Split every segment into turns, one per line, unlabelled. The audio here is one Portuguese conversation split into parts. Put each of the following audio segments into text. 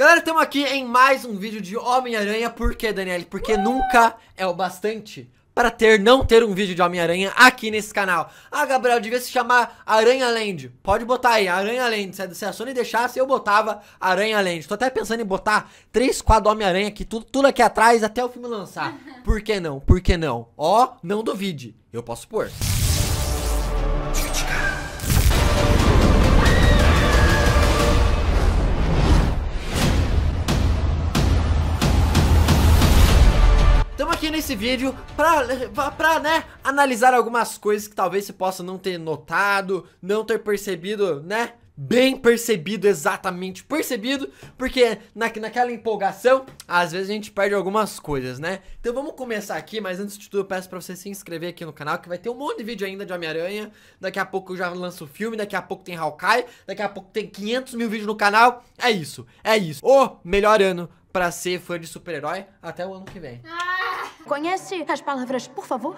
Galera, estamos aqui em mais um vídeo de Homem-Aranha. Por quê, Daniel? Porque nunca é o bastante para ter não ter um vídeo de Homem-Aranha aqui nesse canal. Ah, Gabriel, devia se chamar Aranha Land. Pode botar aí, Aranha Land. Se a Sony deixasse, eu botava Aranha Land. Tô até pensando em botar três quadros Homem-Aranha aqui, tudo, tudo aqui atrás até o filme lançar. Por que não? Por que não? Ó, oh, não duvide. Eu posso pôr. esse vídeo pra, pra, né, analisar algumas coisas que talvez você possa não ter notado, não ter percebido, né? Bem percebido, exatamente percebido, porque na, naquela empolgação, às vezes a gente perde algumas coisas, né? Então vamos começar aqui, mas antes de tudo eu peço pra você se inscrever aqui no canal, que vai ter um monte de vídeo ainda de Homem-Aranha. Daqui a pouco eu já lanço o filme, daqui a pouco tem Hawkeye, daqui a pouco tem 500 mil vídeos no canal. É isso, é isso. O melhor ano pra ser fã de super-herói até o ano que vem. Ah! Conhece as palavras, por favor?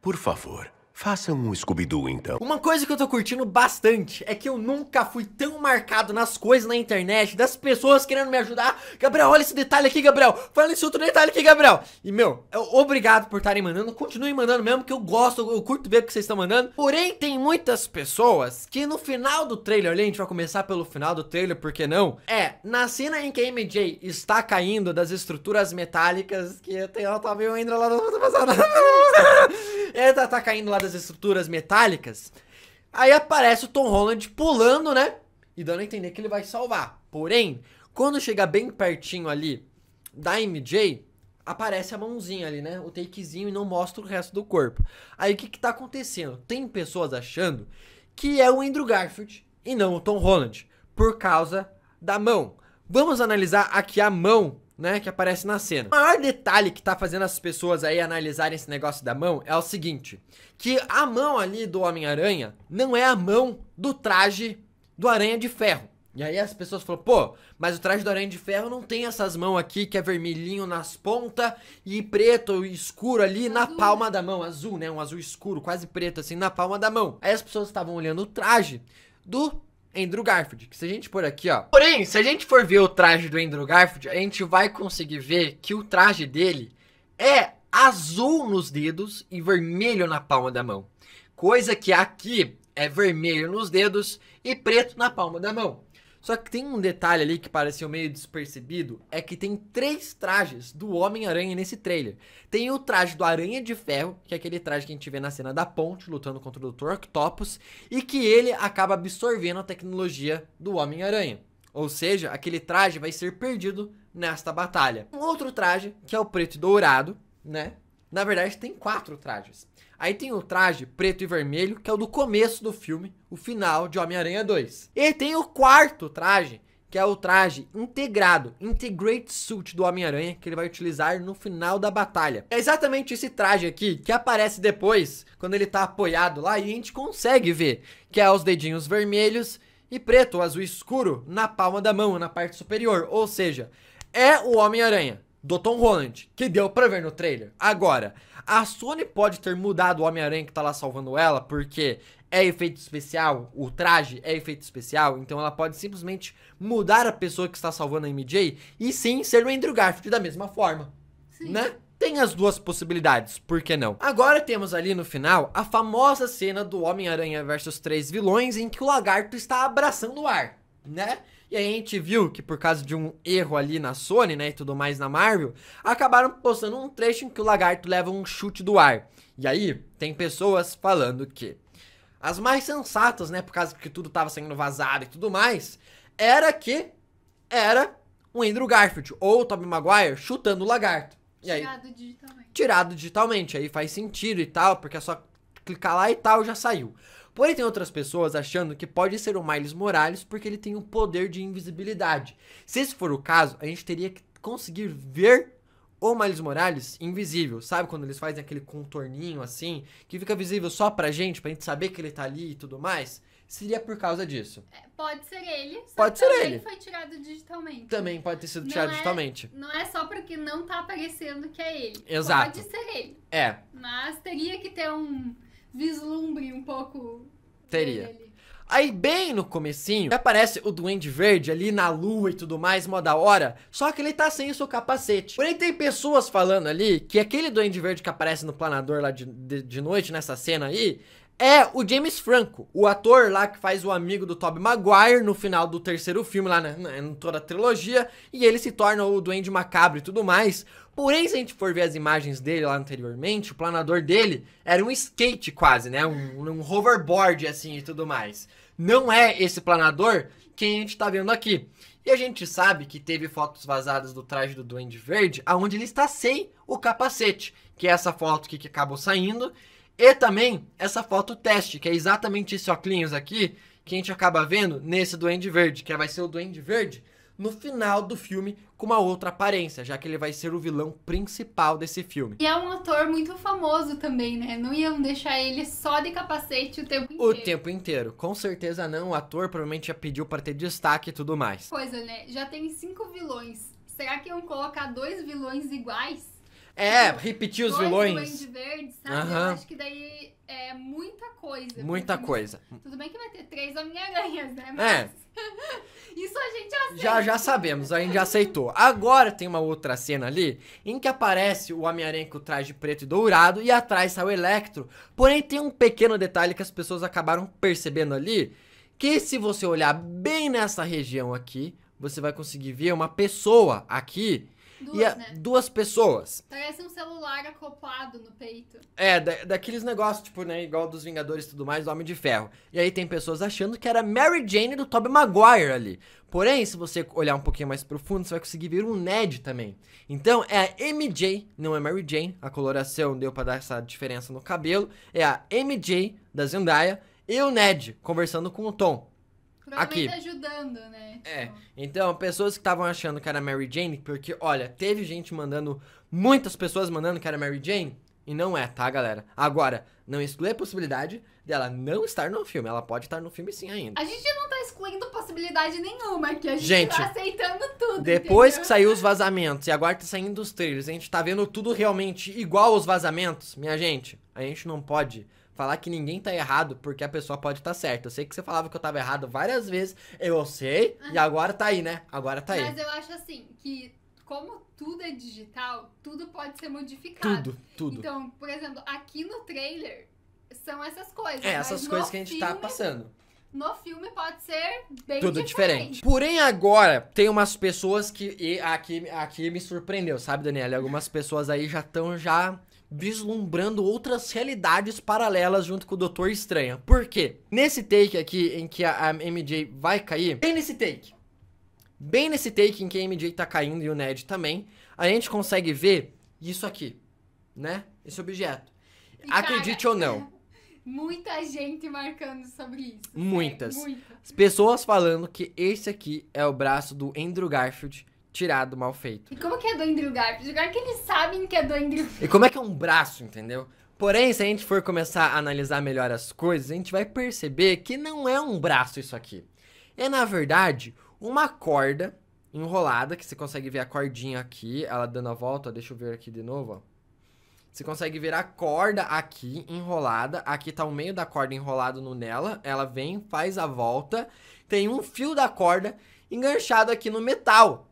Por favor. Faça um Scooby-Doo, então.
Uma coisa que eu tô curtindo bastante é que eu nunca fui tão marcado nas coisas na internet, das pessoas querendo me ajudar. Gabriel, olha esse detalhe aqui, Gabriel. Fala esse outro detalhe aqui, Gabriel. E, meu, eu, é obrigado por estarem mandando. Continuem mandando mesmo, que eu gosto, eu, curto ver o que vocês estão mandando. Porém, tem muitas pessoas que no final do trailer, ali, a gente vai começar pelo final do trailer, por que não? É, na cena em que a MJ está caindo das estruturas metálicas, que eu tenho, ela tá meio ainda lá Ela tá, tá caindo lá das essas estruturas metálicas. Aí aparece o Tom Holland pulando, né? E dando a entender que ele vai salvar. Porém, quando chega bem pertinho ali da MJ, aparece a mãozinha ali, né? O takezinho e não mostra o resto do corpo. Aí o que, que tá acontecendo? Tem pessoas achando que é o Andrew Garfield e não o Tom Holland, por causa da mão. Vamos analisar aqui a mão né, que aparece na cena. O maior detalhe que tá fazendo as pessoas aí analisarem esse negócio da mão é o seguinte, que a mão ali do Homem-Aranha não é a mão do traje do Aranha de Ferro. E aí as pessoas falam, pô, mas o traje do Aranha de Ferro não tem essas mãos aqui que é vermelhinho nas pontas e preto escuro ali na palma da mão, azul, né? Um azul escuro, quase preto assim, na palma da mão. Aí as pessoas estavam olhando o traje do Andrew Garfield, que se a gente pôr aqui, ó. Porém, se a gente for ver o traje do Andrew Garfield, a gente vai conseguir ver que o traje dele é azul nos dedos e vermelho na palma da mão. Coisa que aqui é vermelho nos dedos e preto na palma da mão. Só que tem um detalhe ali que pareceu meio despercebido, é que tem três trajes do Homem-Aranha nesse trailer. Tem o traje do Aranha de Ferro, que é aquele traje que a gente vê na cena da ponte, lutando contra o Dr. Octopus, e que ele acaba absorvendo a tecnologia do Homem-Aranha. Ou seja, aquele traje vai ser perdido nesta batalha. Um outro traje, que é o preto e dourado, né? Na verdade, tem quatro trajes. Aí tem o traje preto e vermelho, que é o do começo do filme, o final de Homem-Aranha 2. E tem o quarto traje, que é o traje integrado, Integrate Suit do Homem-Aranha, que ele vai utilizar no final da batalha. É exatamente esse traje aqui que aparece depois, quando ele tá apoiado lá e a gente consegue ver, que é os dedinhos vermelhos e preto, azul escuro, na palma da mão, na parte superior, ou seja, é o Homem-Aranha do Tom Holland, que deu pra ver no trailer. Agora, a Sony pode ter mudado o Homem-Aranha que tá lá salvando ela, porque é efeito especial, o traje é efeito especial, então ela pode simplesmente mudar a pessoa que está salvando a MJ e sim ser o Andrew Garfield da mesma forma, sim. né? Tem as duas possibilidades, por que não? Agora temos ali no final a famosa cena do Homem-Aranha versus três vilões em que o lagarto está abraçando o ar, né? E aí a gente viu que por causa de um erro ali na Sony, né, e tudo mais na Marvel, acabaram postando um trecho em que o lagarto leva um chute do ar. E aí tem pessoas falando que as mais sensatas, né, por causa que tudo tava sendo vazado e tudo mais, era que era um Andrew Garfield ou o Tobey Maguire chutando o lagarto. E aí, tirado digitalmente. Tirado digitalmente, aí faz sentido e tal, porque é só clicar lá e tal, já saiu. Porém, tem outras pessoas achando que pode ser o Miles Morales porque ele tem um poder de invisibilidade. Se esse for o caso, a gente teria que conseguir ver o Miles Morales invisível. Sabe quando eles fazem aquele contorninho assim, que fica visível só pra gente, pra gente saber que ele tá ali e tudo mais? Seria por causa disso.
É, pode ser ele. pode ser ele. foi tirado digitalmente. Também
pode ter sido não tirado é, digitalmente.
Não é só porque não tá aparecendo que é ele. Exato. Pode ser ele. É. Mas teria que ter um vislumbre um pouco.
Teria. Dele. Aí, bem no comecinho, aparece o Duende Verde ali na lua e tudo mais, mó da hora. Só que ele tá sem o seu capacete. Porém, tem pessoas falando ali que aquele Duende Verde que aparece no planador lá de, de, de noite, nessa cena aí, é o James Franco, o ator lá que faz o amigo do Tobey Maguire no final do terceiro filme, lá na, na, toda a trilogia, e ele se torna o Duende Macabro e tudo mais. Porém, se a gente for ver as imagens dele lá anteriormente, o planador dele era um skate quase, né? Um, um hoverboard assim e tudo mais. Não é esse planador que a gente tá vendo aqui. E a gente sabe que teve fotos vazadas do traje do Duende Verde, aonde ele está sem o capacete, que é essa foto que acabou saindo, e também essa foto teste, que é exatamente esse óculos aqui, que a gente acaba vendo nesse Duende Verde, que é, vai ser o Duende Verde no final do filme com uma outra aparência, já que ele vai ser o vilão principal desse filme.
E é um ator muito famoso também, né? Não iam deixar ele só de capacete o tempo inteiro. O tempo
inteiro, com certeza não. O ator provavelmente já pediu para ter destaque e tudo mais.
Coisa, né? Já tem cinco vilões. Será que iam colocar dois vilões iguais?
É, tipo, repetir os vilões. Duende Verde, sabe? Aham. Eu acho
que daí é muita coisa. Muita porque- coisa. Tudo bem que vai ter três Homem-Aranhas, né? É.
Isso a gente aceita. Já, já sabemos, a gente já aceitou. Agora tem uma outra cena ali em que aparece o Homem-Aranha com o traje preto e dourado e atrás sai o Electro. Porém, tem um pequeno detalhe que as pessoas acabaram percebendo ali, que se você olhar bem nessa região aqui, você vai conseguir ver uma pessoa aqui Duas, e a, né? duas pessoas.
Parece um celular acoplado no peito.
É, da, daqueles negócios, tipo, né, igual dos Vingadores e tudo mais, do Homem de Ferro. E aí tem pessoas achando que era Mary Jane do Tobey Maguire ali. Porém, se você olhar um pouquinho mais profundo, você vai conseguir ver um Ned também. Então, é a MJ, não é Mary Jane. A coloração deu para dar essa diferença no cabelo. É a MJ da Zendaya e o Ned conversando com o Tom aqui.
ajudando, né?
É. Então, então pessoas que estavam achando que era Mary Jane, porque, olha, teve gente mandando, muitas pessoas mandando que era Mary Jane, e não é, tá, galera? Agora, não exclui a possibilidade dela não estar no filme. Ela pode estar no filme sim ainda. A gente
não tá excluindo possibilidade nenhuma, que a gente, tá gente tá aceitando tudo. Depois entendeu? que saiu
os vazamentos e agora tá saindo os trailers, a gente tá vendo tudo realmente igual aos vazamentos, minha gente, a gente não pode falar que ninguém tá errado porque a pessoa pode estar tá certa. Eu sei que você falava que eu tava errado várias vezes, eu sei, e agora tá aí, né? Agora tá aí. Mas
eu acho assim, que como tudo é digital, tudo pode ser modificado. Tudo, tudo. Então, por exemplo, aqui no trailer são essas coisas. É, essas coisas que a gente tá filme... tá passando no filme pode ser bem Tudo diferente. diferente.
Porém, agora, tem umas pessoas que. E aqui, aqui me surpreendeu, sabe, Daniela? Algumas pessoas aí já estão já vislumbrando outras realidades paralelas junto com o Doutor Estranha. Por quê? Nesse take aqui em que a, MJ vai cair, bem nesse take, bem nesse take em que a MJ tá caindo e o Ned também, a gente consegue ver isso aqui, né? Esse objeto.
E Acredite cara, ou não. Muita gente marcando sobre isso.
Muitas. Pessoas falando que esse aqui é o braço do Andrew Garfield tirado, mal feito.
E como que é do Andrew Garfield? que eles sabem que é do Andrew
E como é que é um braço, entendeu? Porém, se a gente for começar a analisar melhor as coisas, a gente vai perceber que não é um braço isso aqui. É, na verdade, uma corda enrolada, que você consegue ver a cordinha aqui, ela dando a volta, ó, deixa eu ver aqui de novo, ó. Você consegue ver a corda aqui enrolada, aqui tá o meio da corda enrolado no nela, ela vem, faz a volta, tem um fio da corda enganchado aqui no metal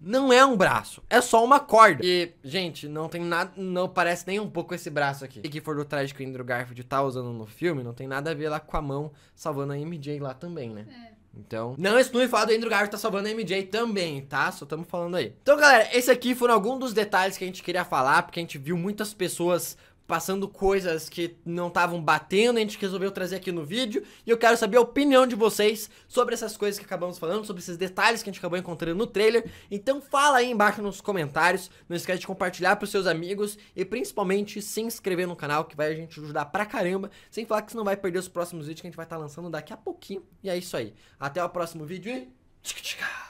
não é um braço, é só uma corda. E, gente, não tem nada, não parece nem um pouco esse braço aqui. E que for do traje que o Andrew Garfield tá usando no filme, não tem nada a ver lá com a mão salvando a MJ lá também, né? É. Então, não exclui o fato do Andrew Garfield tá salvando a MJ também, tá? Só estamos falando aí. Então, galera, esse aqui foram alguns dos detalhes que a gente queria falar, porque a gente viu muitas pessoas passando coisas que não estavam batendo, a gente resolveu trazer aqui no vídeo. E eu quero saber a opinião de vocês sobre essas coisas que acabamos falando, sobre esses detalhes que a gente acabou encontrando no trailer. Então fala aí embaixo nos comentários, não esquece de compartilhar pros seus amigos e principalmente se inscrever no canal, que vai a gente ajudar pra caramba. Sem falar que você não vai perder os próximos vídeos que a gente vai estar tá lançando daqui a pouquinho. E é isso aí. Até o próximo vídeo e...